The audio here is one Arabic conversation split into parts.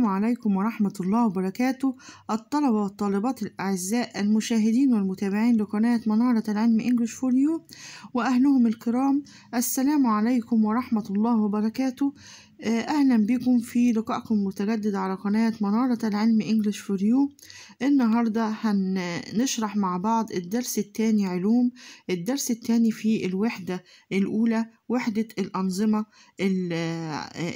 السلام عليكم ورحمة الله وبركاته الطلبة والطالبات الأعزاء المشاهدين والمتابعين لقناة منارة العلم English for you وأهلهم الكرام السلام عليكم ورحمة الله وبركاته آه، اهلا بكم في لقائكم المتجدد على قناة منارة العلم انجلش فور يو النهاردة هنشرح مع بعض الدرس الثاني علوم الدرس الثاني في الوحدة الاولى وحدة الانظمة آه،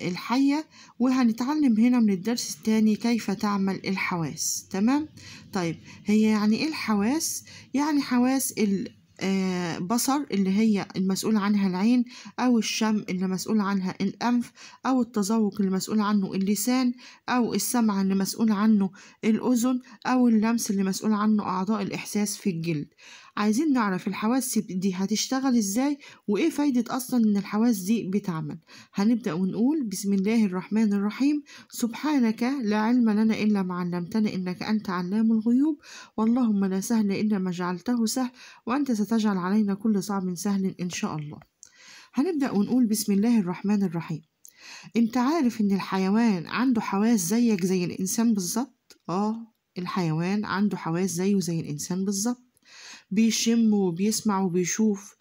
الحية وهنتعلم هنا من الدرس الثاني كيف تعمل الحواس تمام طيب هي يعني ايه الحواس يعني حواس ال آه، بصر اللي هي المسؤول عنها العين أو الشم اللي مسؤول عنها الأنف أو التذوق اللي مسؤول عنه اللسان أو السمع اللي مسؤول عنه الأذن أو اللمس اللي مسؤول عنه أعضاء الإحساس في الجلد عايزين نعرف الحواس دي هتشتغل ازاي وايه فايدة اصلا ان الحواس دي بتعمل هنبدأ ونقول بسم الله الرحمن الرحيم سبحانك لا علم لنا الا ما علمتنا انك انت علام الغيوب واللهم لا سهل الا ما جعلته سهل وانت ستجعل علينا كل صعب سهل ان شاء الله هنبدأ ونقول بسم الله الرحمن الرحيم انت عارف ان الحيوان عنده حواس زيك زي الانسان بالظبط اه الحيوان عنده حواس زيه زي الانسان بالظبط بيشم وبيسمع وبيشوف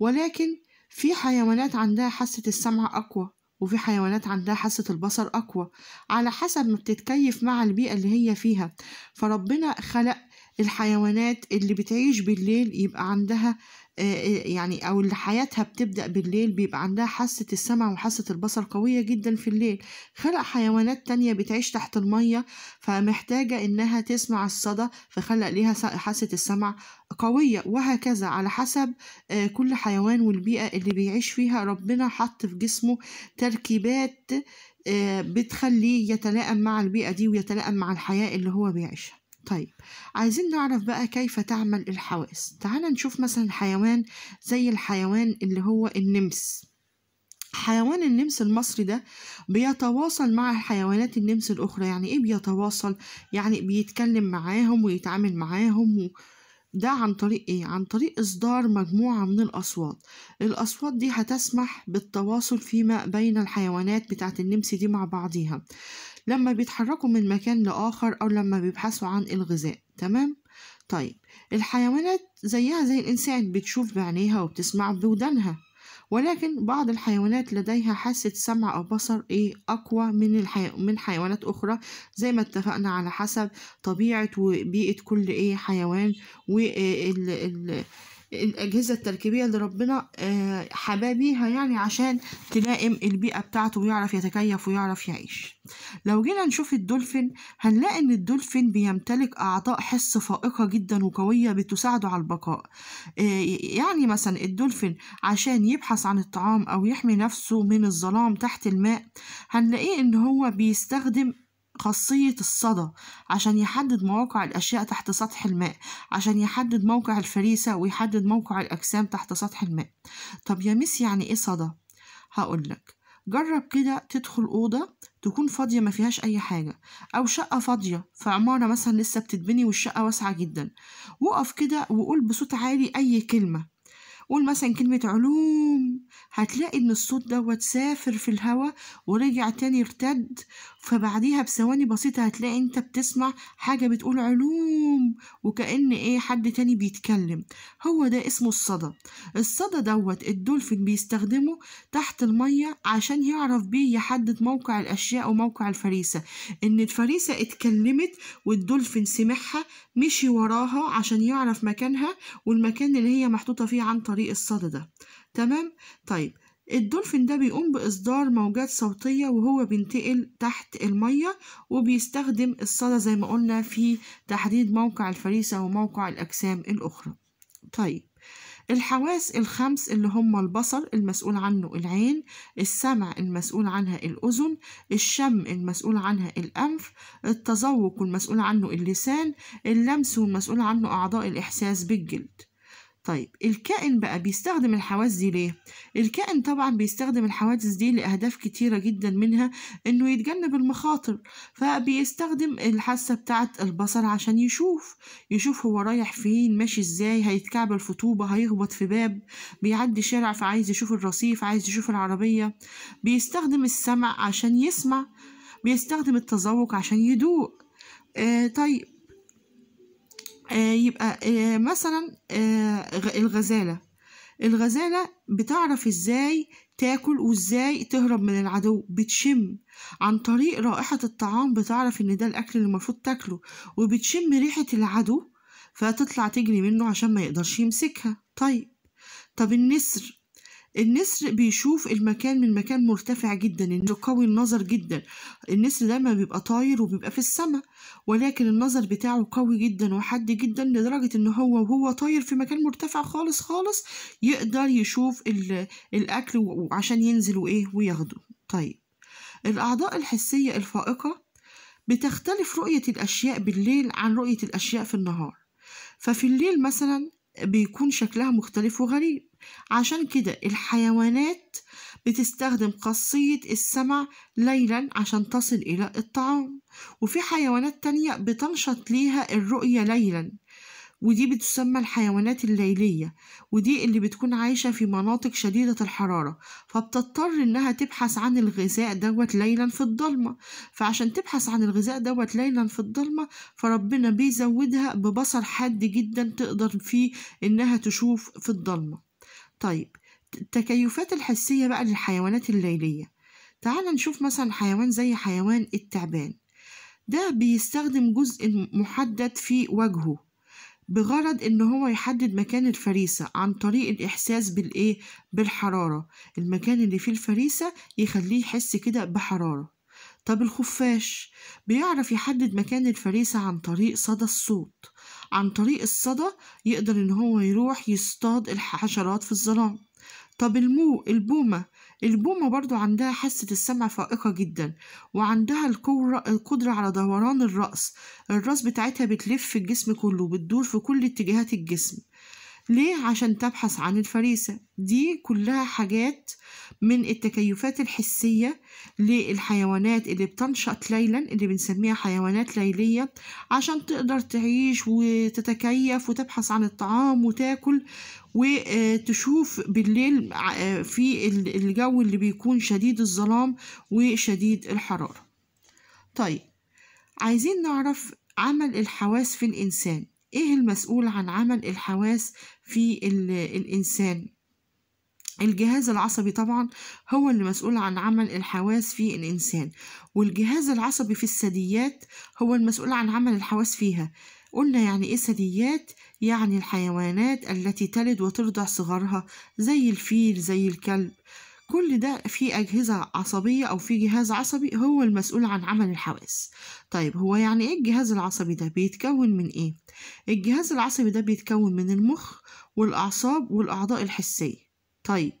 ولكن في حيوانات عندها حاسة السمع أقوى وفي حيوانات عندها حاسة البصر أقوى على حسب ما بتتكيف مع البيئة اللي هي فيها فربنا خلق الحيوانات اللي بتعيش بالليل يبقى عندها آه، آه، يعني أو اللي حياتها بتبدأ بالليل بيبقى عندها حاسة السمع وحاسة البصر قوية جدا في الليل خلق حيوانات تانية بتعيش تحت المية فمحتاجة إنها تسمع الصدى فخلق ليها حاسة السمع قوية وهكذا على حسب آه، كل حيوان والبيئة اللي بيعيش فيها ربنا حط في جسمه تركيبات بتخليه يتلائم مع البيئة دي ويتلائم مع الحياة اللي هو بيعيشها طيب عايزين نعرف بقى كيف تعمل الحواس تعال نشوف مثلا حيوان زي الحيوان اللي هو النمس حيوان النمس المصري ده بيتواصل مع حيوانات النمس الأخرى يعني إيه بيتواصل؟ يعني بيتكلم معاهم ويتعامل معاهم و... ده عن طريق ايه عن طريق اصدار مجموعه من الاصوات الاصوات دي هتسمح بالتواصل فيما بين الحيوانات بتاعه النمس دي مع بعضيها لما بيتحركوا من مكان لآخر أو لما بيبحثوا عن الغذاء تمام؟ طيب الحيوانات زيها زي الإنسان بتشوف بعينيها وبتسمع بودانها ولكن بعض الحيوانات لديها حاسة سمع أو بصر إيه أقوى من الحي... من حيوانات أخرى زي ما اتفقنا على حسب طبيعة وبيئة كل إيه حيوان وال الأجهزة التركيبية اللي ربنا آه، حباه بيها يعني عشان تلائم البيئة بتاعته ويعرف يتكيف ويعرف يعيش لو جينا نشوف الدولفين هنلاقي إن الدولفين بيمتلك أعضاء حس فائقة جدا وقوية بتساعده على البقاء آه، يعني مثلا الدولفين عشان يبحث عن الطعام أو يحمي نفسه من الظلام تحت الماء هنلاقيه إن هو بيستخدم خاصية الصدى عشان يحدد مواقع الأشياء تحت سطح الماء عشان يحدد موقع الفريسة ويحدد موقع الأجسام تحت سطح الماء طب يا ميس يعني إيه صدى؟ هقولك جرب كده تدخل أوضة تكون فاضية ما فيهاش أي حاجة أو شقة فاضية في عمارة مثلا لسه بتتبني والشقة واسعة جدا وقف كده وقول بصوت عالي أي كلمة قول مثلا كلمة علوم هتلاقي إن الصوت دوت سافر في الهوا ورجع تاني ارتد فبعديها بثواني بسيطة هتلاقي انت بتسمع حاجة بتقول علوم وكأن ايه حد تاني بيتكلم هو ده اسمه الصدى الصدى دوت الدولفين بيستخدمه تحت المية عشان يعرف بيه يحدد موقع الأشياء وموقع الفريسة إن الفريسة اتكلمت والدولفين سمعها مشي وراها عشان يعرف مكانها والمكان اللي هي محطوطة فيه عن طريق الصدى ده تمام طيب الدولفين ده بيقوم بإصدار موجات صوتية وهو بينتقل تحت المية وبيستخدم الصدى زي ما قلنا في تحديد موقع الفريسة وموقع الأجسام الأخرى طيب الحواس الخمس اللي هم البصر المسؤول عنه العين السمع المسؤول عنها الأذن الشم المسؤول عنها الأنف التذوق المسؤول عنه اللسان اللمس والمسؤول عنه أعضاء الإحساس بالجلد طيب الكائن بقى بيستخدم الحواس دي ليه؟ الكائن طبعا بيستخدم الحواس دي لأهداف كتيرة جدا منها إنه يتجنب المخاطر فبيستخدم الحاسة بتاعة البصر عشان يشوف يشوف هو رايح فين ماشي ازاي هيتكعبل في طوبة هيخبط في باب بيعدي شارع فعايز يشوف الرصيف عايز يشوف العربية بيستخدم السمع عشان يسمع بيستخدم التذوق عشان يدوق آه طيب آه، يبقى آه، مثلا آه، الغزالة الغزالة بتعرف ازاي تاكل وازاي تهرب من العدو بتشم عن طريق رائحة الطعام بتعرف ان ده الاكل اللي المفروض تاكله وبتشم ريحة العدو فتطلع تجري منه عشان ما يقدرش يمسكها طيب طب النسر النسر بيشوف المكان من مكان مرتفع جدا النسر قوي النظر جدا النسر دايما بيبقى طاير وبيبقى في السماء ولكن النظر بتاعه قوي جدا وحاد جدا لدرجة ان هو وهو طاير في مكان مرتفع خالص خالص يقدر يشوف الاكل وعشان ينزل وايه وياخده طيب الاعضاء الحسية الفائقة بتختلف رؤية الأشياء بالليل عن رؤية الأشياء في النهار ففي الليل مثلا بيكون شكلها مختلف وغريب عشان كده الحيوانات بتستخدم قصية السمع ليلا عشان تصل إلى الطعام وفي حيوانات تانية بتنشط ليها الرؤية ليلا ودي بتسمى الحيوانات الليلية ودي اللي بتكون عايشة في مناطق شديدة الحرارة فبتضطر إنها تبحث عن الغذاء دوت ليلا في الضلمة فعشان تبحث عن الغذاء دوت ليلا في الضلمة فربنا بيزودها ببصر حاد جدا تقدر فيه إنها تشوف في الضلمة طيب التكيفات الحسية بقى للحيوانات الليلية تعال نشوف مثلا حيوان زي حيوان التعبان ده بيستخدم جزء محدد في وجهه بغرض ان هو يحدد مكان الفريسة عن طريق الاحساس بالايه بالحرارة المكان اللي فيه الفريسة يخليه يحس كده بحرارة طب الخفاش بيعرف يحدد مكان الفريسة عن طريق صدى الصوت عن طريق الصدى يقدر إن هو يروح يصطاد الحشرات في الظلام طب المو البومة البومة برضو عندها حاسة السمع فائقة جدا وعندها القدرة, القدرة على دوران الرأس الرأس بتاعتها بتلف الجسم كله بتدور في كل اتجاهات الجسم ليه؟ عشان تبحث عن الفريسة دي كلها حاجات من التكيفات الحسية للحيوانات اللي بتنشط ليلا اللي بنسميها حيوانات ليلية عشان تقدر تعيش وتتكيف وتبحث عن الطعام وتاكل وتشوف بالليل في الجو اللي بيكون شديد الظلام وشديد الحرارة طيب عايزين نعرف عمل الحواس في الإنسان إيه المسؤول عن عمل الحواس في آه، الإنسان الجهاز العصبي طبعا هو اللي مسؤول عن عمل الحواس في الإنسان والجهاز العصبي في الثدييات هو المسؤول عن عمل الحواس فيها قلنا يعني إيه ثدييات؟ يعني الحيوانات التي تلد وترضع صغارها زي الفيل زي الكلب كل ده في أجهزة عصبية أو في جهاز عصبي هو المسؤول عن عمل الحواس طيب هو يعني إيه الجهاز العصبي ده بيتكون من إيه؟ الجهاز العصبي ده بيتكون من المخ والأعصاب والأعضاء الحسية طيب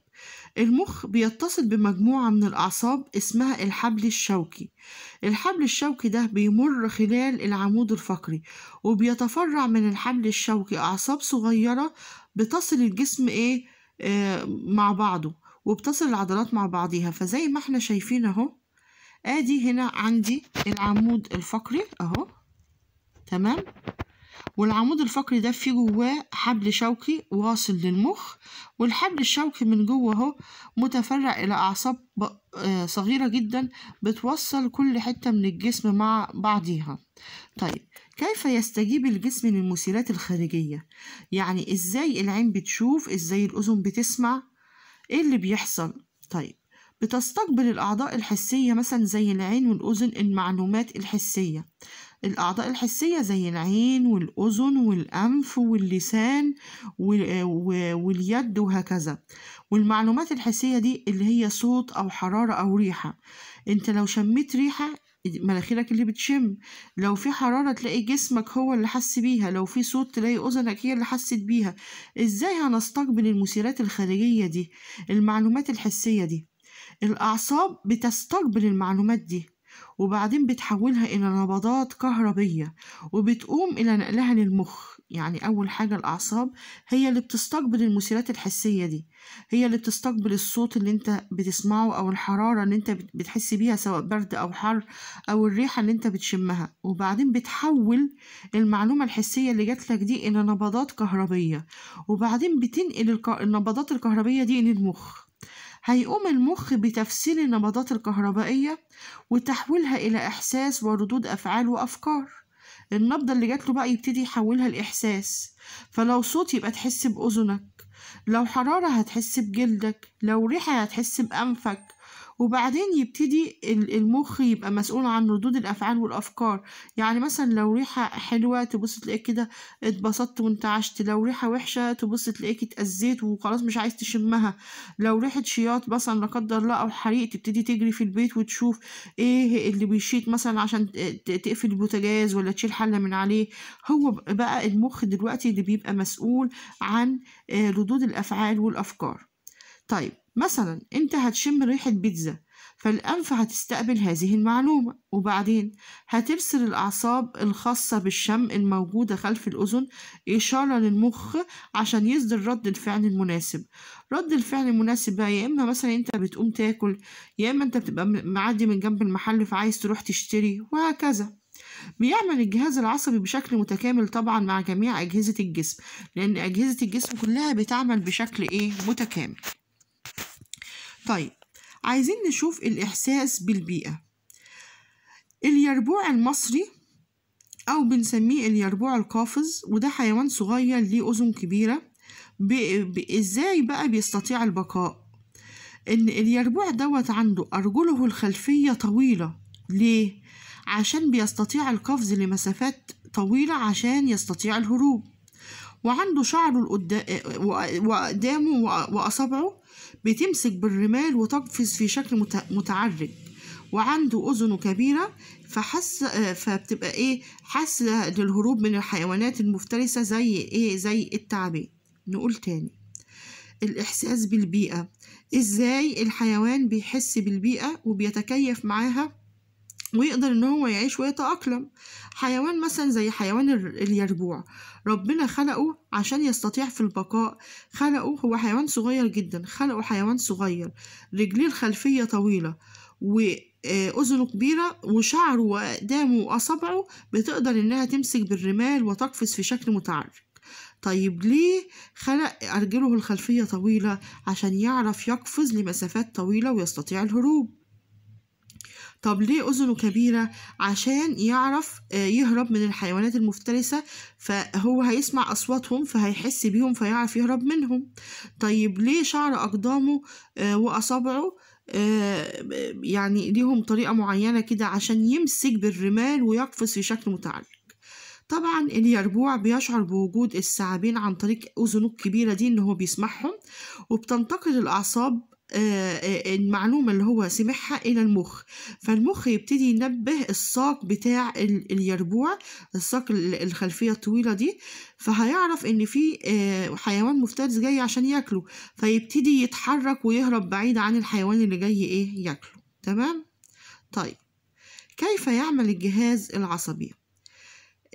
المخ بيتصل بمجموعة من الأعصاب اسمها الحبل الشوكي الحبل الشوكي ده بيمر خلال العمود الفقري وبيتفرع من الحبل الشوكي أعصاب صغيرة بتصل الجسم إيه آه مع بعضه وبتصل العضلات مع بعضيها فزي ما احنا شايفين اهو ادي هنا عندي العمود الفقري اهو تمام والعمود الفقري ده فيه جواه حبل شوكي واصل للمخ والحبل الشوكي من جوه اهو متفرع الى اعصاب آه، صغيره جدا بتوصل كل حته من الجسم مع بعضيها طيب كيف يستجيب الجسم للمثيرات الخارجيه يعني ازاي العين بتشوف ازاي الاذن بتسمع ايه اللي بيحصل طيب بتستقبل الأعضاء الحسية مثلا زي العين والأذن المعلومات الحسية الأعضاء الحسية زي العين والأذن والأنف واللسان واليد وهكذا والمعلومات الحسية دي اللي هي صوت أو حرارة أو ريحة انت لو شميت ريحة مناخيرك اللي بتشم لو في حرارة تلاقي جسمك هو اللي حس بيها لو في صوت تلاقي أذنك هي اللي حست بيها إزاي هنستقبل المثيرات الخارجية دي المعلومات الحسية دي الأعصاب بتستقبل المعلومات دي وبعدين بتحولها إلى نبضات كهربية وبتقوم إلى نقلها للمخ يعني أول حاجة الأعصاب هي اللي بتستقبل المثيرات الحسية دي هي اللي بتستقبل الصوت اللي انت بتسمعه أو الحرارة اللي انت بتحس بيها سواء برد أو حر أو الريحة اللي انت بتشمها وبعدين بتحول المعلومة الحسية اللي جاتلك دي إلى نبضات كهربية وبعدين بتنقل النبضات الكهربية دي إلى المخ هيقوم المخ بتفسير النبضات الكهربائية وتحويلها إلى إحساس وردود أفعال وأفكار النبضة اللي جات له بقى يبتدي يحولها لإحساس فلو صوت يبقى تحس بأذنك لو حرارة هتحس بجلدك لو ريحة هتحس بأنفك وبعدين يبتدي المخ يبقى مسؤول عن ردود الافعال والافكار يعني مثلا لو ريحه حلوه تبص تلاقيك كده اتبسطت وانتعشت لو ريحه وحشه تبص تلاقيك اتاذيت وخلاص مش عايز تشمها لو ريحه شياط مثلا لا قدر الله او حريق تبتدي تجري في البيت وتشوف ايه اللي بيشيط مثلا عشان تقفل البوتاجاز ولا تشيل حله من عليه هو بقى المخ دلوقتي اللي بيبقى مسؤول عن آه، ردود الافعال والافكار طيب مثلا أنت هتشم ريحة بيتزا فالأنف هتستقبل هذه المعلومة وبعدين هترسل الأعصاب الخاصة بالشم الموجودة خلف الأذن إشارة للمخ عشان يصدر رد الفعل المناسب رد الفعل المناسب بقى يا إما مثلا أنت بتقوم تاكل يا إما أنت بتبقى معدي من جنب المحل فعايز تروح تشتري وهكذا بيعمل الجهاز العصبي بشكل متكامل طبعا مع جميع أجهزة الجسم لأن أجهزة الجسم كلها بتعمل بشكل إيه متكامل طيب عايزين نشوف الإحساس بالبيئة اليربوع المصري أو بنسميه اليربوع القافز وده حيوان صغير ليه أذن كبيرة إزاي بقى بيستطيع البقاء إن اليربوع دوت عنده أرجله الخلفية طويلة ليه؟ عشان بيستطيع القفز لمسافات طويلة عشان يستطيع الهروب وعنده شعره القدام وأقدامه وأصابعه بتمسك بالرمال وتقفز في شكل متعرج وعنده أذنه كبيرة فحس فبتبقى إيه حاسة للهروب من الحيوانات المفترسة زي إيه زي التعبان نقول تاني الإحساس بالبيئة إزاي الحيوان بيحس بالبيئة وبيتكيف معاها ويقدر ان هو يعيش ويتأقلم حيوان مثلا زي حيوان اليربوع ربنا خلقه عشان يستطيع في البقاء خلقه هو حيوان صغير جدا خلقه حيوان صغير رجليه الخلفية طويلة وأذنه آه، كبيرة وشعره وأقدامه وأصابعه بتقدر إنها تمسك بالرمال وتقفز في شكل متعرج طيب ليه خلق أرجله الخلفية طويلة عشان يعرف يقفز لمسافات طويلة ويستطيع الهروب طب ليه أذنه كبيرة عشان يعرف آه، يهرب من الحيوانات المفترسة فهو هيسمع أصواتهم فهيحس بيهم فيعرف يهرب منهم طيب ليه شعر أقدامه آه، وأصابعه آه، يعني ليهم طريقة معينة كده عشان يمسك بالرمال ويقفز في شكل متعلق طبعا اليربوع بيشعر بوجود الثعابين عن طريق أذنه الكبيرة دي إن هو بيسمعهم وبتنتقل الأعصاب آه، آه، المعلومة اللي هو سمعها إلى المخ فالمخ يبتدي ينبه الساق بتاع اليربوع الساق الخلفية الطويلة دي فهيعرف إن في آه، حيوان مفترس جاي عشان ياكله فيبتدي يتحرك ويهرب بعيد عن الحيوان اللي جاي إيه ياكله تمام طيب كيف يعمل الجهاز العصبي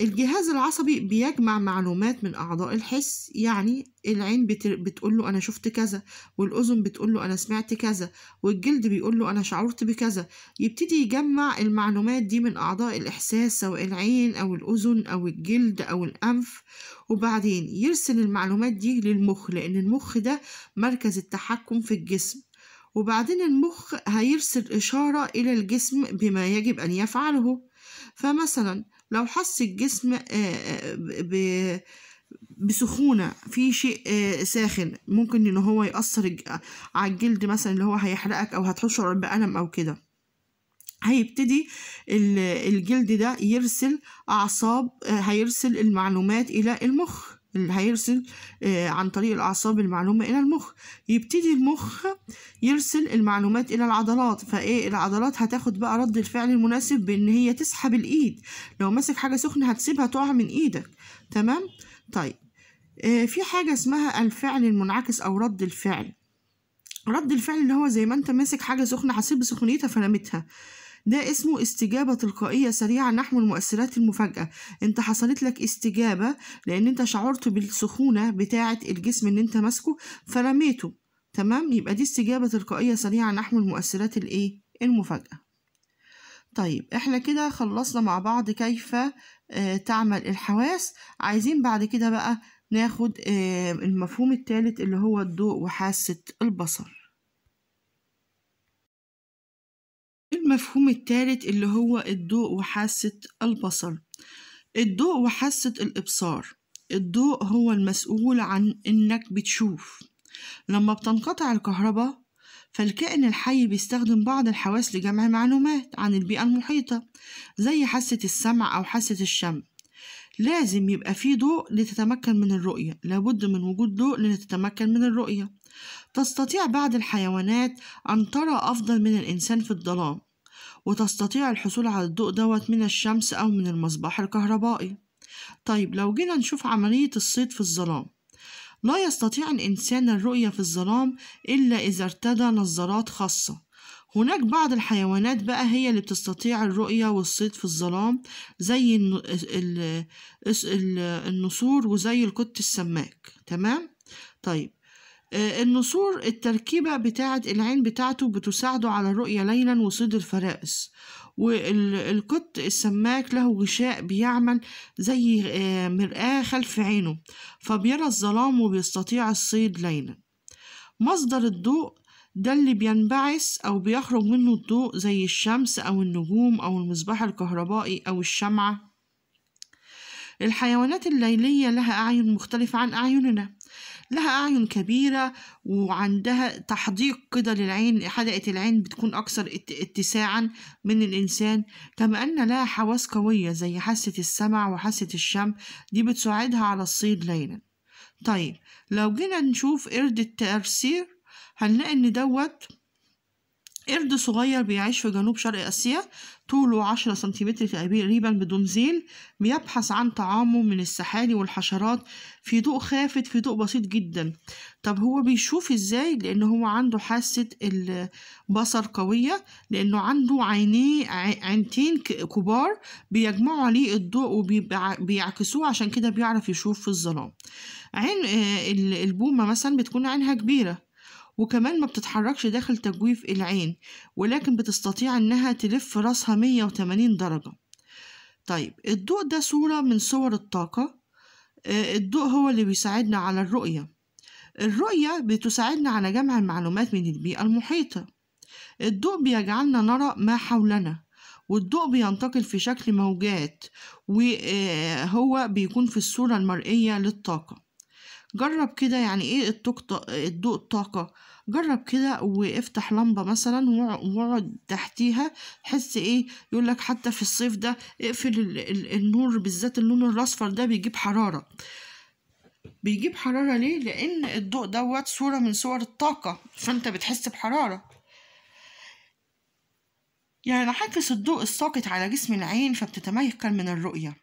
الجهاز العصبي بيجمع معلومات من أعضاء الحس يعني العين بتقول له أنا شفت كذا والأذن بتقول له أنا سمعت كذا والجلد بيقول له أنا شعرت بكذا يبتدي يجمع المعلومات دي من أعضاء الإحساس سواء العين أو الأذن أو الجلد أو الأنف وبعدين يرسل المعلومات دي للمخ لأن المخ ده مركز التحكم في الجسم وبعدين المخ هيرسل إشارة إلى الجسم بما يجب أن يفعله فمثلا لو حس الجسم آه، آه، بسخونة في شيء آه، ساخن ممكن ان هو يأثر على الجلد مثلا اللي هو هيحرقك او هتحشر بألم او كده هيبتدي الجلد ده يرسل أعصاب هيرسل المعلومات إلى المخ اللي هيرسل آه، عن طريق الأعصاب المعلومة إلى المخ يبتدي المخ يرسل المعلومات إلى العضلات فإيه العضلات هتاخد بقى رد الفعل المناسب بإن هي تسحب الإيد لو ماسك حاجة سخنة هتسيبها تقع من إيدك تمام طيب آه، في حاجة اسمها الفعل المنعكس أو رد الفعل رد الفعل اللي هو زي ما انت ماسك حاجة سخنة حسيت بسخونيتها فرمتها ده اسمه استجابة تلقائية سريعة نحو المؤثرات المفاجئة انت حصلت لك استجابة لان انت شعرت بالسخونة بتاعة الجسم اللي انت ماسكه فرميته تمام يبقى دي استجابة تلقائية سريعة نحو المؤثرات الايه المفاجئة طيب احنا كده خلصنا مع بعض كيف آه، تعمل الحواس عايزين بعد كده بقى ناخد آه، المفهوم الثالث اللي هو الضوء وحاسة البصر المفهوم الثالث اللي هو الضوء وحاسة البصر الضوء وحاسة الإبصار الضوء هو المسؤول عن إنك بتشوف لما بتنقطع الكهرباء فالكائن الحي بيستخدم بعض الحواس لجمع معلومات عن البيئة المحيطة زي حاسة السمع أو حاسة الشم لازم يبقى في ضوء لتتمكن من الرؤية لابد من وجود ضوء لتتمكن من الرؤية تستطيع بعض الحيوانات أن ترى أفضل من الإنسان في الظلام وتستطيع الحصول على الضوء دوت من الشمس أو من المصباح الكهربائي طيب لو جينا نشوف عملية الصيد في الظلام لا يستطيع الإنسان الرؤية في الظلام إلا إذا ارتدى نظارات خاصة هناك بعض الحيوانات بقى هي اللي بتستطيع الرؤية والصيد في الظلام زي النسور وزي القط السماك تمام؟ طيب آه، النسور التركيبة بتاعة العين بتاعته بتساعده على الرؤية ليلا وصيد الفرائس والقط السماك له غشاء بيعمل زي آه، مرآة خلف عينه فبيرى الظلام وبيستطيع الصيد ليلا مصدر الضوء ده اللي بينبعث أو بيخرج منه الضوء زي الشمس أو النجوم أو المصباح الكهربائي أو الشمعة الحيوانات الليلية لها أعين مختلفة عن أعيننا لها أعين كبيرة وعندها تحديق كده للعين حدقة العين بتكون أكثر اتساعا من الإنسان كما أن لها حواس قوية زي حاسة السمع وحاسة الشم دي بتساعدها على الصيد ليلا طيب لو جينا نشوف قرد التأرسير هنلاقي إن دوت قرد صغير بيعيش في جنوب شرق آسيا طوله عشرة سنتيمتر تقريبا بدون زين بيبحث عن طعامه من السحالي والحشرات في ضوء خافت في ضوء بسيط جدا طب هو بيشوف ازاي لأن هو عنده حاسة البصر قوية لأنه عنده عينيه عينتين كبار بيجمعوا عليه الضوء وبيعكسوه عشان كده بيعرف يشوف في الظلام عين آه، البومة مثلا بتكون عينها كبيرة وكمان ما بتتحركش داخل تجويف العين ولكن بتستطيع إنها تلف راسها 180 درجة طيب الضوء ده صورة من صور الطاقة آه، الضوء هو اللي بيساعدنا على الرؤية الرؤية بتساعدنا على جمع المعلومات من البيئة المحيطة الضوء بيجعلنا نرى ما حولنا والضوء بينتقل في شكل موجات وهو آه، بيكون في الصورة المرئية للطاقة جرب كده يعني ايه الطاقة الضوء الطاقة جرب كده وافتح لمبة مثلا واقعد تحتيها تحس ايه يقولك حتى في الصيف ده اقفل النور بالذات اللون الاصفر ده بيجيب حرارة بيجيب حرارة ليه؟ لأن الضوء دوت صورة من صور الطاقة فأنت بتحس بحرارة يعني انعكس الضوء الساقط على جسم العين فبتتميكن من الرؤية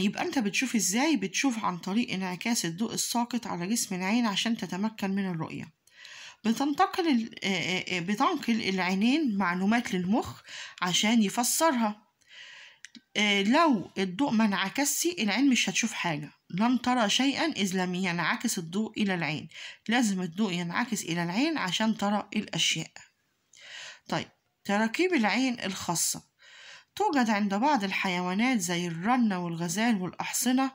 يبقى أنت بتشوف إزاي بتشوف عن طريق انعكاس الضوء الساقط على جسم العين عشان تتمكن من الرؤية بتنتقل بتنقل العينين معلومات للمخ عشان يفسرها لو الضوء ما انعكسش العين مش هتشوف حاجة لن ترى شيئا إذ لم ينعكس الضوء إلى العين لازم الضوء ينعكس إلى العين عشان ترى الأشياء طيب تراكيب العين الخاصة توجد عند بعض الحيوانات زي الرنة والغزال والأحصنة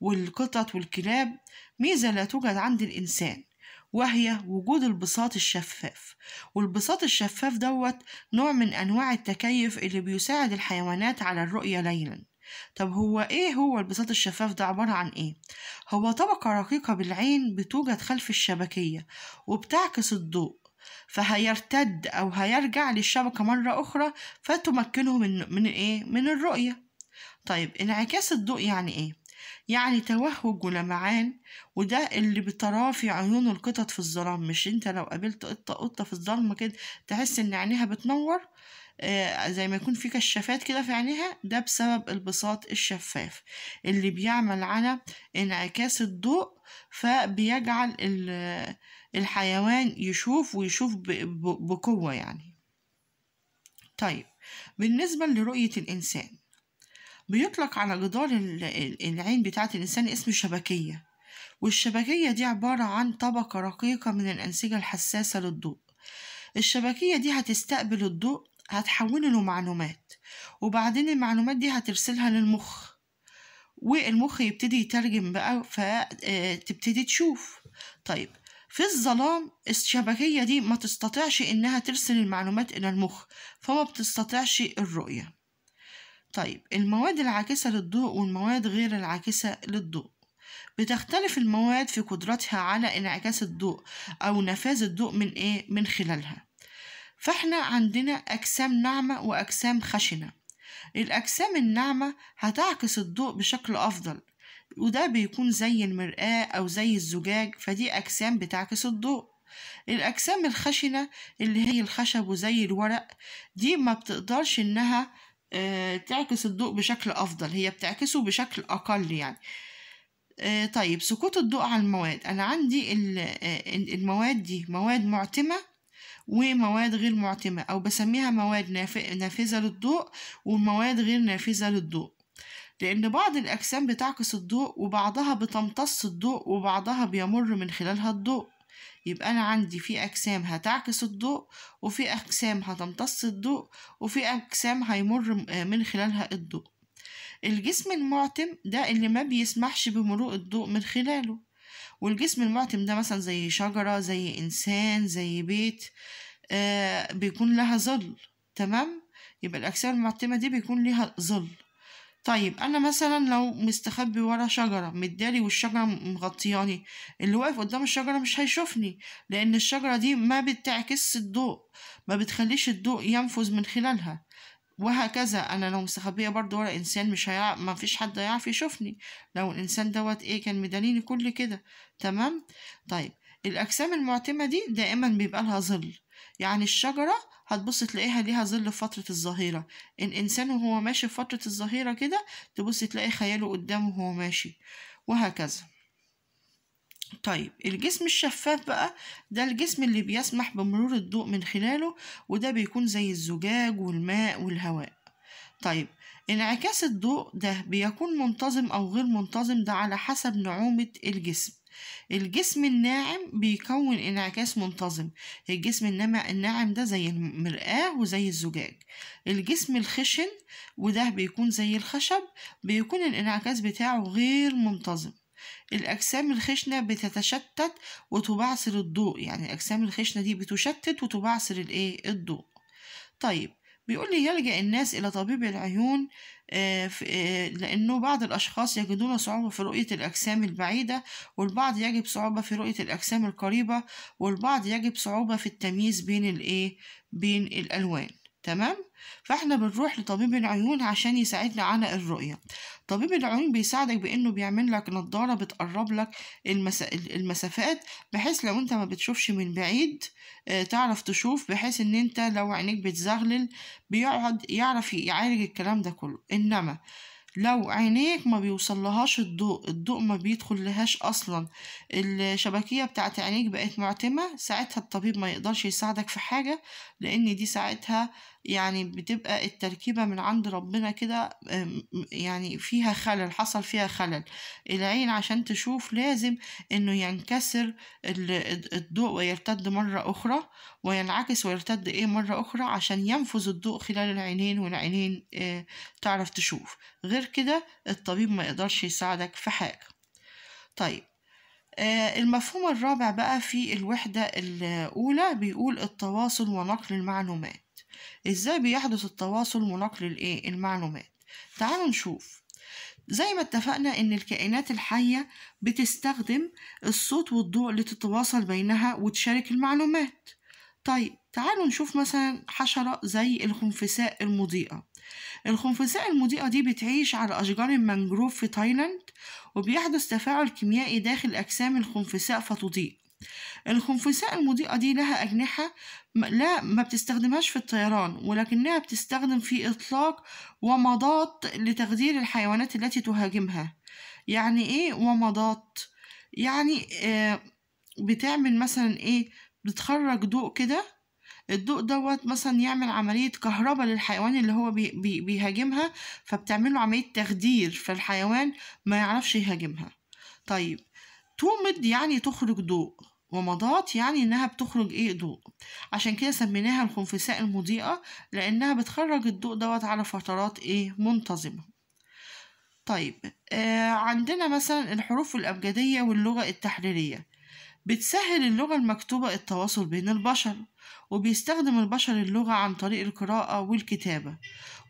والقطط والكلاب ميزة لا توجد عند الإنسان وهي وجود البساط الشفاف والبساط الشفاف دوت نوع من أنواع التكيف اللي بيساعد الحيوانات على الرؤية ليلاً طب هو ايه هو البساط الشفاف ده عبارة عن ايه؟ هو طبقة رقيقة بالعين بتوجد خلف الشبكية وبتعكس الضوء فهيرتد أو هيرجع للشبكة مرة أخرى فتمكنه من من إيه؟ من الرؤية. طيب انعكاس الضوء يعني إيه؟ يعني توهج ولمعان وده اللي بتراه في عيون القطط في الظلام مش انت لو قابلت قطة قطة في الظلمة كده تحس ان عينيها بتنور آه زي ما يكون في كشافات كده في عينيها ده بسبب البساط الشفاف اللي بيعمل على انعكاس الضوء فبيجعل الحيوان يشوف ويشوف بقوة يعني طيب بالنسبة لرؤية الإنسان بيطلق على جدار العين بتاعة الإنسان اسم الشبكية والشبكية دي عبارة عن طبقة رقيقة من الأنسجة الحساسة للضوء الشبكية دي هتستقبل الضوء هتحوله لمعلومات وبعدين المعلومات دي هترسلها للمخ والمخ يبتدي يترجم بقى فتبتدي آه، تشوف طيب في الظلام الشبكية دي ما تستطيعش إنها ترسل المعلومات إلى المخ فما بتستطيعش الرؤية طيب المواد العاكسة للضوء والمواد غير العاكسة للضوء بتختلف المواد في قدرتها على انعكاس الضوء أو نفاذ الضوء من إيه؟ من خلالها فإحنا عندنا أجسام ناعمة وأجسام خشنة الأجسام الناعمة هتعكس الضوء بشكل أفضل وده بيكون زي المرآة أو زي الزجاج فدي أجسام بتعكس الضوء الأجسام الخشنة اللي هي الخشب وزي الورق دي ما بتقدرش إنها آه، تعكس الضوء بشكل أفضل هي بتعكسه بشكل أقل يعني آه، طيب سقوط الضوء على المواد أنا عندي آه، المواد دي مواد معتمة ومواد غير معتمة أو بسميها مواد نافذة للضوء ومواد غير نافذة للضوء لأن بعض الأجسام بتعكس الضوء وبعضها بتمتص الضوء وبعضها بيمر من خلالها الضوء يبقى أنا عندي في أجسام هتعكس الضوء وفي أجسام هتمتص الضوء وفي أجسام هيمر آه، من خلالها الضوء الجسم المعتم ده اللي ما بيسمحش بمرور الضوء من خلاله والجسم المعتم ده مثلا زي شجرة زي إنسان زي بيت آه بيكون لها ظل تمام يبقى الأجسام المعتمة دي بيكون ليها ظل طيب انا مثلا لو مستخبي ورا شجره متداري والشجره مغطياني اللي واقف قدام الشجره مش هيشوفني لان الشجره دي ما بتعكس الضوء ما بتخليش الضوء ينفذ من خلالها وهكذا انا لو مستخبيه برضو ورا انسان مش هيعرف ما فيش حد هيعرف يشوفني لو الانسان دوت ايه كان مدانيني كل كده تمام طيب الاجسام المعتمه دي دائما بيبقى لها ظل يعني الشجره هتبص تلاقيها ليها ظل في فترة الظهيرة الإنسان وهو ماشي في فترة الظهيرة كده تبص تلاقي خياله قدامه وهو ماشي وهكذا طيب الجسم الشفاف بقى ده الجسم اللي بيسمح بمرور الضوء من خلاله وده بيكون زي الزجاج والماء والهواء طيب انعكاس الضوء ده بيكون منتظم أو غير منتظم ده على حسب نعومة الجسم الجسم الناعم بيكون انعكاس منتظم الجسم الناعم ده زي المرآة وزي الزجاج الجسم الخشن وده بيكون زي الخشب بيكون الانعكاس بتاعه غير منتظم الأجسام الخشنة بتتشتت وتبعثر الضوء يعني الأجسام الخشنة دي بتشتت وتبعثر الإيه الضوء طيب بيقول لي يلجأ الناس إلى طبيب العيون آه، آه، لأنه بعض الأشخاص يجدون صعوبة في رؤية الأجسام البعيدة والبعض يجد صعوبة في رؤية الأجسام القريبة والبعض يجد صعوبة في التمييز بين الإيه بين الألوان تمام فاحنا بنروح لطبيب العيون عشان يساعدنا على الرؤية طبيب العيون بيساعدك بانه بيعمل لك نظارة بتقرب لك المس... المسافات بحيث لو انت ما بتشوفش من بعيد آه، تعرف تشوف بحيث ان انت لو عينيك بتزغلل بيقعد يعرف يعالج الكلام ده كله انما لو عينيك ما لهاش الضوء الضوء ما بيدخل لهاش أصلا الشبكية بتاعت عينيك بقت معتمة ساعتها الطبيب ما يقدرش يساعدك في حاجة لأن دي ساعتها يعني بتبقى التركيبة من عند ربنا كده يعني فيها خلل حصل فيها خلل العين عشان تشوف لازم انه ينكسر الضوء ويرتد مرة اخرى وينعكس ويرتد ايه مرة اخرى عشان ينفذ الضوء خلال العينين والعينين آه، تعرف تشوف غير كده الطبيب ما يقدرش يساعدك في حاجة طيب آه، المفهوم الرابع بقى في الوحدة الأولى بيقول التواصل ونقل المعلومات ازاي بيحدث التواصل ونقل الايه المعلومات تعالوا نشوف زي ما اتفقنا ان الكائنات الحية بتستخدم الصوت والضوء لتتواصل بينها وتشارك المعلومات طيب تعالوا نشوف مثلا حشرة زي الخنفساء المضيئة الخنفساء المضيئة دي بتعيش على أشجار المانجروف في تايلاند وبيحدث تفاعل كيميائي داخل أجسام الخنفساء فتضيء الخنفساء المضيئة دي لها أجنحة لا ما بتستخدمهاش في الطيران ولكنها بتستخدم في إطلاق ومضات لتغذير الحيوانات التي تهاجمها يعني إيه ومضات؟ يعني آه بتعمل مثلا إيه بتخرج ضوء كده الضوء دوت مثلا يعمل عملية كهرباء للحيوان اللي هو بي بي بيهاجمها فبتعمله عملية تخدير فالحيوان ما يعرفش يهاجمها طيب تومد يعني تخرج ضوء ومضات يعني إنها بتخرج إيه ضوء عشان كده سميناها الخنفساء المضيئة لأنها بتخرج الضوء دوت على فترات إيه منتظمة طيب آه عندنا مثلا الحروف الأبجدية واللغة التحريرية بتسهل اللغة المكتوبة التواصل بين البشر وبيستخدم البشر اللغة عن طريق القراءة والكتابة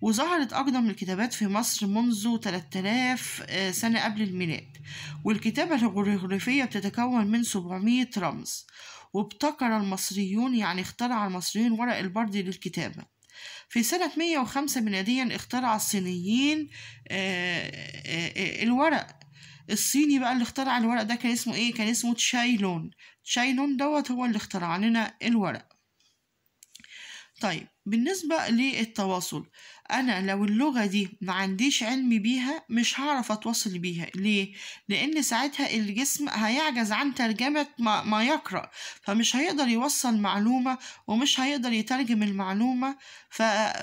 وظهرت أقدم الكتابات في مصر منذ 3000 آه، سنة قبل الميلاد والكتابة الهيروغليفية بتتكون من 700 رمز وابتكر المصريون يعني اخترع المصريون ورق البرد للكتابة في سنة 105 ميلاديا اخترع الصينيين آه، آه، الورق الصيني بقى اللي اخترع الورق ده كان اسمه ايه؟ كان اسمه تشايلون تشايلون دوت هو اللي اخترع لنا الورق طيب بالنسبة للتواصل أنا لو اللغة دي ما عنديش علم بيها مش هعرف أتواصل بيها ليه؟ لأن ساعتها الجسم هيعجز عن ترجمة ما, ما يقرأ فمش هيقدر يوصل معلومة ومش هيقدر يترجم المعلومة ف...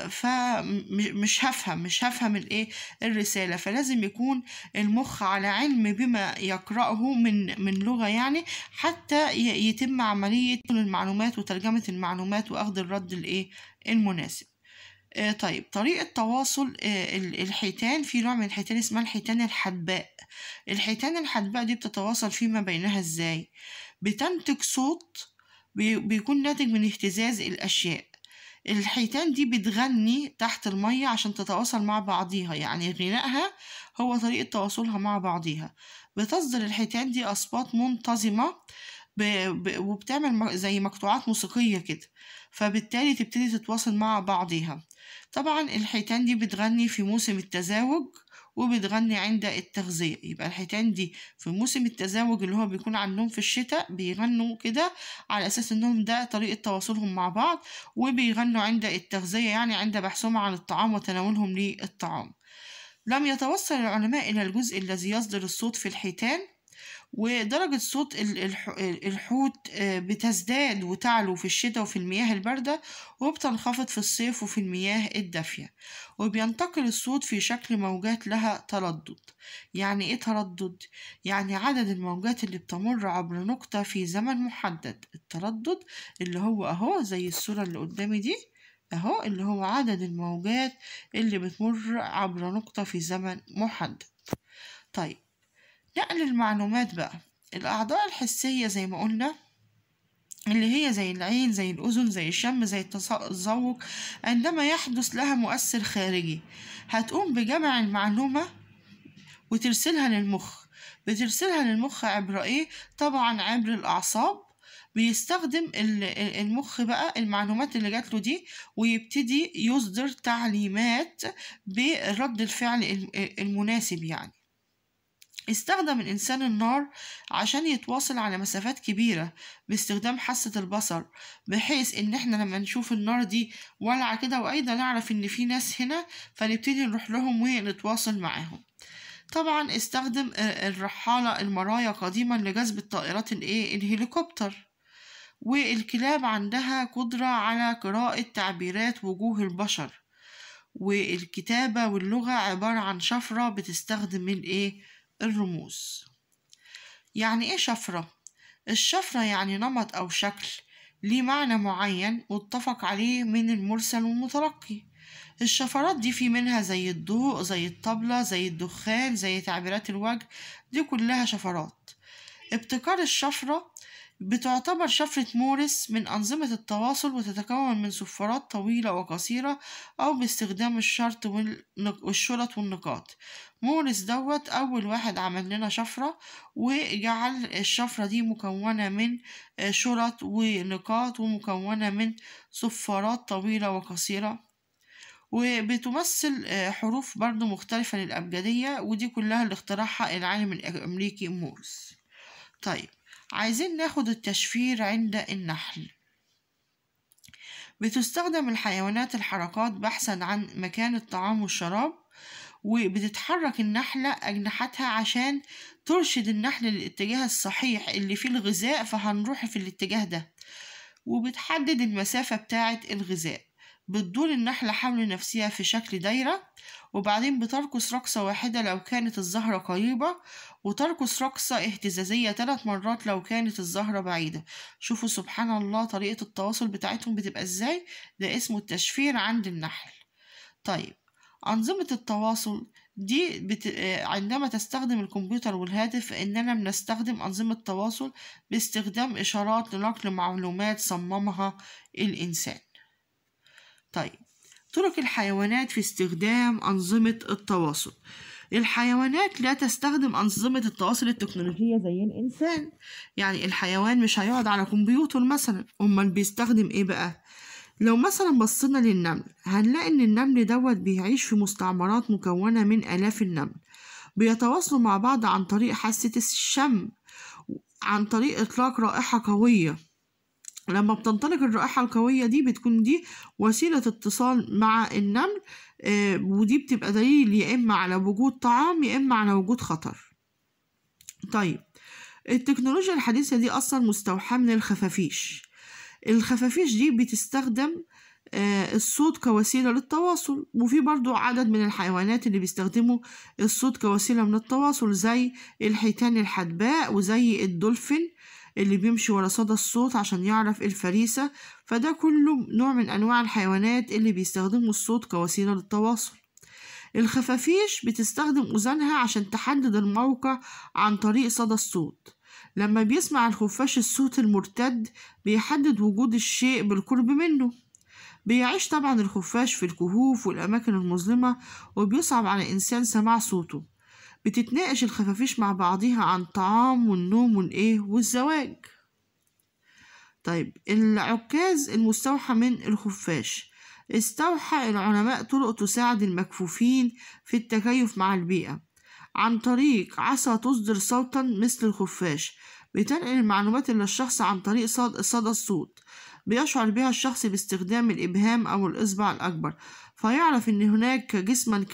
فمش هفهم مش هفهم الإيه الرسالة فلازم يكون المخ على علم بما يقرأه من من لغة يعني حتى يتم عملية المعلومات وترجمة المعلومات وأخذ الرد الإيه المناسب آه، طيب طريقة تواصل آه، الحيتان في نوع من الحيتان اسمها الحيتان الحدباء الحيتان الحدباء دي بتتواصل فيما بينها ازاي بتنتج صوت بيكون ناتج من اهتزاز الأشياء الحيتان دي بتغني تحت المية عشان تتواصل مع بعضيها يعني غنائها هو طريقة تواصلها مع بعضيها بتصدر الحيتان دي أصوات منتظمة ب... ب... وبتعمل زي مقطوعات موسيقية كده فبالتالي تبتدي تتواصل مع بعضيها طبعا الحيتان دي بتغني في موسم التزاوج وبتغني عند التغذية يبقى الحيتان دي في موسم التزاوج اللي هو بيكون عندهم في الشتاء بيغنوا كده على أساس إنهم ده طريقة تواصلهم مع بعض وبيغنوا عند التغذية يعني عند بحثهم عن الطعام وتناولهم للطعام لم يتوصل العلماء إلى الجزء الذي يصدر الصوت في الحيتان ودرجة صوت الحوت آه، بتزداد وتعلو في الشتاء وفي المياه الباردة وبتنخفض في الصيف وفي المياه الدافية وبينتقل الصوت في شكل موجات لها تردد يعني ايه تردد؟ يعني عدد الموجات اللي بتمر عبر نقطة في زمن محدد التردد اللي هو اهو زي الصورة اللي قدامي دي اهو اللي هو عدد الموجات اللي بتمر عبر نقطة في زمن محدد طيب نقل المعلومات بقى الأعضاء الحسية زي ما قلنا اللي هي زي العين زي الأذن زي الشم زي التذوق عندما يحدث لها مؤثر خارجي هتقوم بجمع المعلومة وترسلها للمخ بترسلها للمخ عبر إيه؟ طبعا عبر الأعصاب بيستخدم المخ بقى المعلومات اللي جات له دي ويبتدي يصدر تعليمات برد الفعل المناسب يعني استخدم الإنسان النار عشان يتواصل على مسافات كبيرة باستخدام حاسة البصر بحيث إن إحنا لما نشوف النار دي ولعة كده وأيضا نعرف إن في ناس هنا فنبتدي نروح لهم ونتواصل معاهم طبعا استخدم آه، الرحالة المرايا قديما لجذب الطائرات الإيه الهليكوبتر والكلاب عندها قدرة على قراءة تعبيرات وجوه البشر والكتابة واللغة عبارة عن شفرة بتستخدم الإيه الرموز يعني إيه شفرة؟ الشفرة يعني نمط أو شكل ليه معنى معين واتفق عليه من المرسل والمتلقي الشفرات دي في منها زي الضوء زي الطبلة زي الدخان زي تعبيرات الوجه دي كلها شفرات ابتكار الشفرة بتعتبر شفرة موريس من أنظمة التواصل وتتكون من صفارات طويلة وقصيرة أو باستخدام الشرط والشرط والنقاط موريس دوت أول واحد عمل لنا شفرة وجعل الشفرة دي مكونة من آه، شرط ونقاط ومكونة من صفارات طويلة وقصيرة وبتمثل آه، حروف برضو مختلفة للأبجدية ودي كلها اللي اخترعها العالم الأمريكي مورس طيب عايزين ناخد التشفير عند النحل بتستخدم الحيوانات الحركات بحثا عن مكان الطعام والشراب وبتتحرك النحلة أجنحتها عشان ترشد النحل للاتجاه الصحيح اللي فيه الغذاء فهنروح في الاتجاه ده وبتحدد المسافة بتاعة الغذاء بتدور النحلة حول نفسها في شكل دايرة وبعدين بترقص رقصة واحدة لو كانت الزهرة قريبة وترقص رقصة اهتزازية تلات مرات لو كانت الزهرة بعيدة شوفوا سبحان الله طريقة التواصل بتاعتهم بتبقى ازاي ده اسمه التشفير عند النحل طيب أنظمة التواصل دي بت... آه، عندما تستخدم الكمبيوتر والهاتف فإننا بنستخدم أنظمة تواصل باستخدام إشارات لنقل معلومات صممها الإنسان طيب طرق الحيوانات في استخدام أنظمة التواصل الحيوانات لا تستخدم أنظمة التواصل التكنولوجية زي الإنسان يعني الحيوان مش هيقعد على كمبيوتر مثلا أمال بيستخدم إيه بقى؟ لو مثلا بصينا للنمل هنلاقي إن النمل دوت بيعيش في مستعمرات مكونة من آلاف النمل بيتواصلوا مع بعض عن طريق حاسة الشم عن طريق إطلاق رائحة قوية لما بتنطلق الرائحة القوية دي بتكون دي وسيلة اتصال مع النمل آه، ودي بتبقى دليل يا إما على وجود طعام يا إما على وجود خطر طيب التكنولوجيا الحديثة دي أصلا مستوحاة من الخفافيش الخفافيش دي بتستخدم آه، الصوت كوسيلة للتواصل وفي برضو عدد من الحيوانات اللي بيستخدموا الصوت كوسيلة من التواصل زي الحيتان الحدباء وزي الدولفين اللي بيمشي ورا صدى الصوت عشان يعرف إيه الفريسة فده كله نوع من أنواع الحيوانات اللي بيستخدموا الصوت كوسيلة للتواصل الخفافيش بتستخدم أذنها عشان تحدد الموقع عن طريق صدى الصوت لما بيسمع الخفاش الصوت المرتد بيحدد وجود الشيء بالقرب منه بيعيش طبعا الخفاش في الكهوف والأماكن المظلمة وبيصعب على الإنسان سماع صوته بتتناقش الخفافيش مع بعضيها عن الطعام والنوم والإيه والزواج طيب العكاز المستوحى من الخفاش استوحى العلماء طرق تساعد المكفوفين في التكيف مع البيئة عن طريق عصا تصدر صوتا مثل الخفاش بتنقل المعلومات إلى الشخص عن طريق صدى الصوت بيشعر بها الشخص باستخدام الإبهام أو الإصبع الأكبر فيعرف أن هناك جسما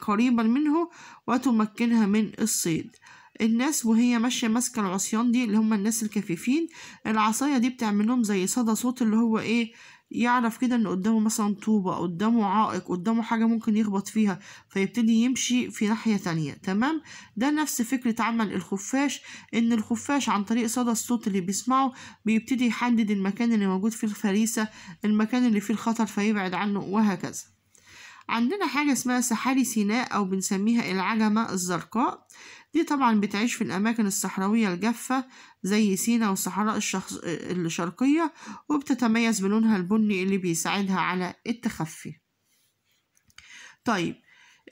قريبا منه وتمكنها من الصيد الناس وهي ماشية ماسكة العصيان دي اللي هم الناس الكفيفين العصاية دي بتعملهم زي صدى صوت اللي هو إيه يعرف كده ان قدامه مثلا طوبة قدامه عائق قدامه حاجة ممكن يخبط فيها فيبتدي يمشي في ناحية تانية تمام ده نفس فكرة عمل الخفاش ان الخفاش عن طريق صدى الصوت اللي بيسمعه بيبتدي يحدد المكان اللي موجود فيه الفريسة المكان اللي فيه الخطر فيبعد عنه وهكذا عندنا حاجة اسمها سحاري سيناء أو بنسميها العجمة الزرقاء دي طبعا بتعيش في الأماكن الصحراوية الجافة زي سينا والصحراء الشخص... الشرقية وبتتميز بلونها البني اللي بيساعدها على التخفي طيب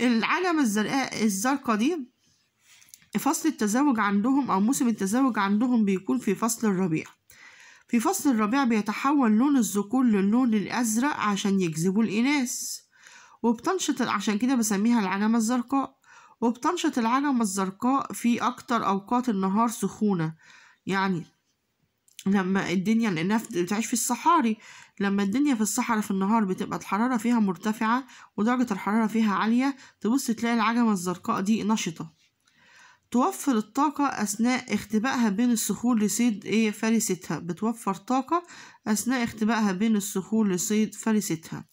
العجمة الزرقاء الزرقاء دي فصل التزاوج عندهم أو موسم التزاوج عندهم بيكون في فصل الربيع في فصل الربيع بيتحول لون الذكور للون الأزرق عشان يجذبوا الإناث وبتنشط عشان كده بسميها العجمة الزرقاء وبتنشط العجمة الزرقاء في أكتر أوقات النهار سخونة يعني لما الدنيا لأنها بتعيش في الصحاري لما الدنيا في الصحراء في النهار بتبقى الحرارة فيها مرتفعة ودرجة الحرارة فيها عالية تبص تلاقي العجمة الزرقاء دي نشطة توفر الطاقة أثناء اختبائها بين الصخور لصيد إيه فريستها بتوفر طاقة أثناء اختبائها بين الصخور لصيد فريستها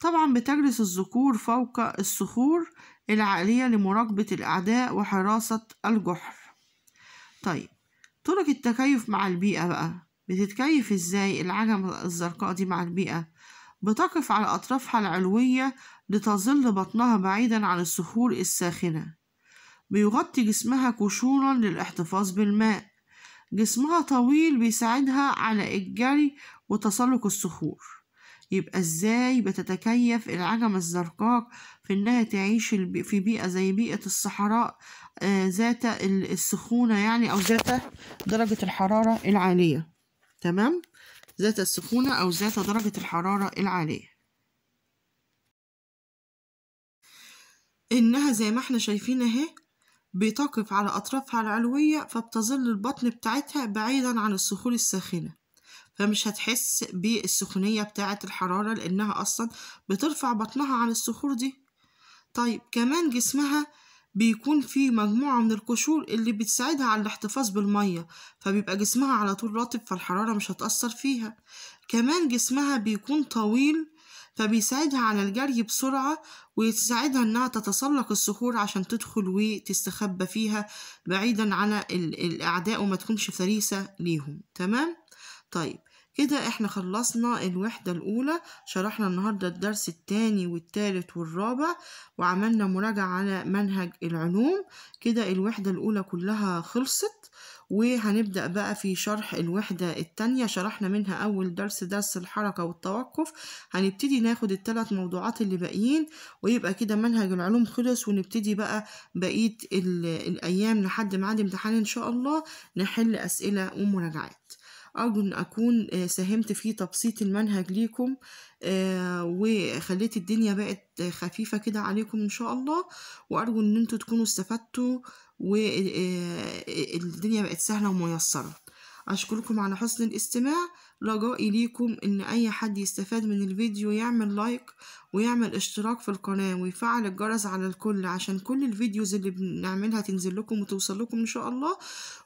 طبعا بتجلس الذكور فوق الصخور العالية لمراقبة الأعداء وحراسة الجحر طيب طرق التكيف مع البيئة بقى بتتكيف ازاي العجم الزرقاء دي مع البيئة بتقف على أطرافها العلوية لتظل بطنها بعيدا عن الصخور الساخنة بيغطي جسمها كشونا للاحتفاظ بالماء جسمها طويل بيساعدها على الجري وتسلق الصخور يبقى ازاي بتتكيف العجم الزرقاء في انها تعيش في بيئة زي بيئة الصحراء آه، ذات السخونة يعني او ذات درجة الحرارة العالية تمام ذات السخونة او ذات درجة الحرارة العالية انها زي ما احنا شايفين اهي بتقف على أطرافها العلوية فبتظل البطن بتاعتها بعيدا عن الصخور الساخنة فمش هتحس بالسخونية بتاعة الحرارة لأنها أصلا بترفع بطنها عن الصخور دي طيب كمان جسمها بيكون فيه مجموعة من القشور اللي بتساعدها على الاحتفاظ بالمية فبيبقى جسمها على طول رطب فالحرارة مش هتأثر فيها كمان جسمها بيكون طويل فبيساعدها على الجري بسرعة ويساعدها إنها تتسلق الصخور عشان تدخل وتستخبى فيها بعيدا عن الأعداء وما تكونش فريسة ليهم تمام؟ طيب كده احنا خلصنا الوحدة الأولى شرحنا النهاردة الدرس التاني والتالت والرابع وعملنا مراجعة على منهج العلوم كده الوحدة الأولى كلها خلصت وهنبدأ بقى في شرح الوحدة التانية شرحنا منها أول درس درس الحركة والتوقف هنبتدي ناخد التلات موضوعات اللي باقيين ويبقى كده منهج العلوم خلص ونبتدي بقى بقية الأيام لحد ميعاد امتحان إن شاء الله نحل أسئلة ومراجعات أرجو أن أكون آه، ساهمت في تبسيط المنهج ليكم آه، وخليت الدنيا بقت خفيفة كده عليكم إن شاء الله وأرجو أن أنتوا تكونوا استفدتوا والدنيا آه، بقت سهلة وميسرة أشكركم على حسن الاستماع رجائي ليكم ان اي حد يستفاد من الفيديو يعمل لايك ويعمل اشتراك في القناة ويفعل الجرس على الكل عشان كل الفيديوز اللي بنعملها تنزل لكم وتوصل لكم ان شاء الله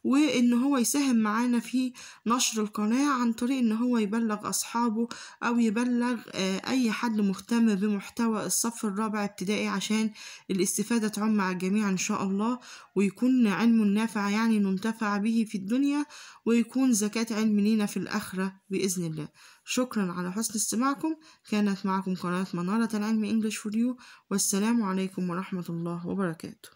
وان هو يساهم معانا في نشر القناة عن طريق ان هو يبلغ اصحابه او يبلغ آه، اي حد مهتم بمحتوى الصف الرابع ابتدائي عشان الاستفادة تعم على الجميع ان شاء الله ويكون علم نافع يعني ننتفع به في الدنيا ويكون زكاة علم لينا في الاخرة بإذن الله شكرا على حسن استماعكم كانت معكم قناة منارة العلم English فور يو والسلام عليكم ورحمة الله وبركاته